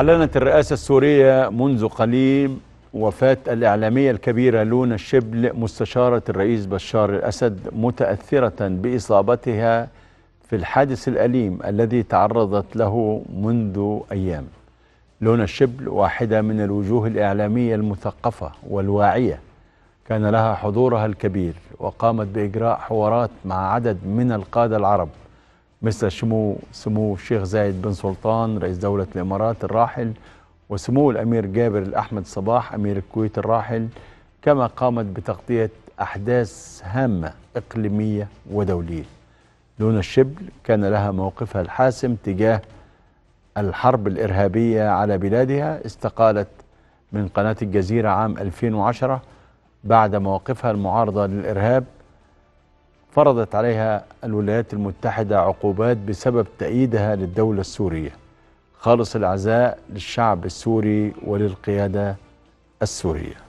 أعلنت الرئاسة السورية منذ قليل وفاة الإعلامية الكبيرة لونا الشبل مستشارة الرئيس بشار الأسد متأثرة بإصابتها في الحادث الأليم الذي تعرضت له منذ أيام لونا الشبل واحدة من الوجوه الإعلامية المثقفة والواعية كان لها حضورها الكبير وقامت بإجراء حوارات مع عدد من القادة العرب مثل سمو سمو الشيخ زايد بن سلطان رئيس دولة الإمارات الراحل وسمو الأمير جابر الأحمد صباح أمير الكويت الراحل كما قامت بتغطية أحداث هامة إقليمية ودولية دون الشبل كان لها موقفها الحاسم تجاه الحرب الإرهابية على بلادها استقالت من قناة الجزيرة عام 2010 بعد مواقفها المعارضة للإرهاب فرضت عليها الولايات المتحدة عقوبات بسبب تأييدها للدولة السورية خالص العزاء للشعب السوري وللقيادة السورية